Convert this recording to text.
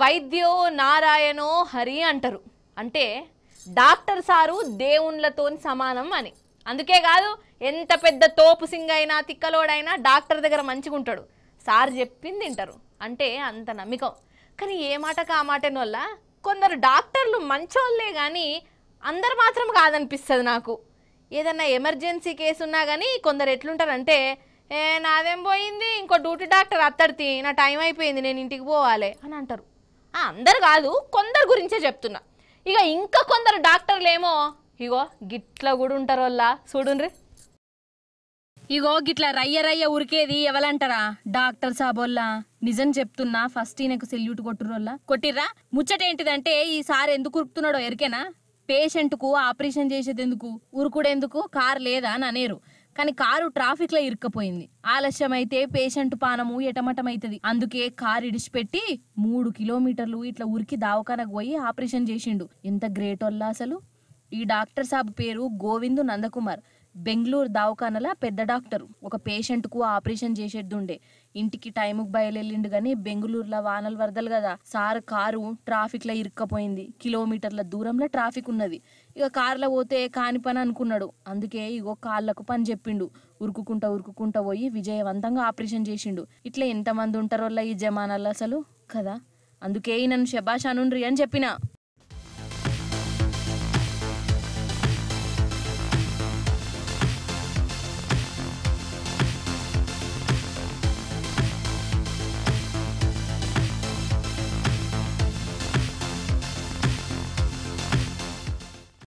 వైద్యో నారాయణో హరి అంటారు అంటే డాక్టర్ సారు దేవుళ్ళతో సమానం అని అందుకే కాదు ఎంత పెద్ద తోపు సింగ్ అయినా తిక్కలోడైనా డాక్టర్ దగ్గర మంచిగా ఉంటాడు సార్ చెప్పింది తింటారు అంటే అంత నమ్మకం కానీ ఏ మాట కా వల్ల కొందరు డాక్టర్లు మంచోళ్ళే కానీ అందరు మాత్రం కాదనిపిస్తుంది నాకు ఏదన్నా ఎమర్జెన్సీ కేసు ఉన్నా కానీ కొందరు ఎట్లుంటారంటే ఏ నాదేం పోయింది ఇంకో డ్యూటీ డాక్టర్ అత్తడితే నా టైం అయిపోయింది నేను ఇంటికి పోవాలి అని అంటారు అందరు కాదు కొందరు గురించే చెప్తున్నా ఇక ఇంకా కొందరు డాక్టర్లు ఏమో ఇగో గిట్ల కూడా ఉంటారు వాళ్ళ చూడుండ్రి ఇగో గిట్ల రయ్య రయ్య ఉరికేది ఎవలంటారా డాక్టర్ సాబోల్లా నిజం చెప్తున్నా ఫస్ట్ ఈయనకు సెల్యూట్ కొట్టురోల్లా కొట్టిర్రా ఏంటిదంటే ఈ సార్ ఎందుకు ఉరుకుతున్నాడో ఎరికేనా పేషెంట్కు ఆపరేషన్ చేసేది ఎందుకు ఉరుకుడేందుకు కార్ లేదా అని అనేరు కానీ కారు ట్రాఫిక్ లో ఇరుక్కపోయింది ఆలస్యమైతే పేషెంట్ పానము అవుతుంది అందుకే కారు ఇడిచిపెట్టి మూడు కిలోమీటర్లు ఇట్లా ఉరికి దావకానకు పోయి ఆపరేషన్ చేసిండు ఎంత గ్రేట్ వల్ల అసలు ఈ డాక్టర్ సాబ్ పేరు గోవిందు నందకుమార్ బెంగళూరు దావఖానల పెద్ద డాక్టర్ ఒక పేషెంట్కు ఆపరేషన్ చేసేది ఇంటికి టైముకు బయలుదేళ్ళిండు కానీ బెంగళూరులో వానలు వరదలు కదా సార్ కారు ట్రాఫిక్లో ఇరుక్కపోయింది కిలోమీటర్ల దూరంలో ట్రాఫిక్ ఉన్నది ఇక కారులో పోతే కాని పని అనుకున్నాడు అందుకే ఇగో కాళ్ళకు పని చెప్పిండు ఉరుకుకుంటా ఉరుకుకుంటా పోయి విజయవంతంగా ఆపరేషన్ చేసిండు ఇట్లా ఎంతమంది ఉంటారో ఈ జమానాలు అసలు కదా అందుకే నన్ను శబాష్ అనుండ్రి అని చెప్పిన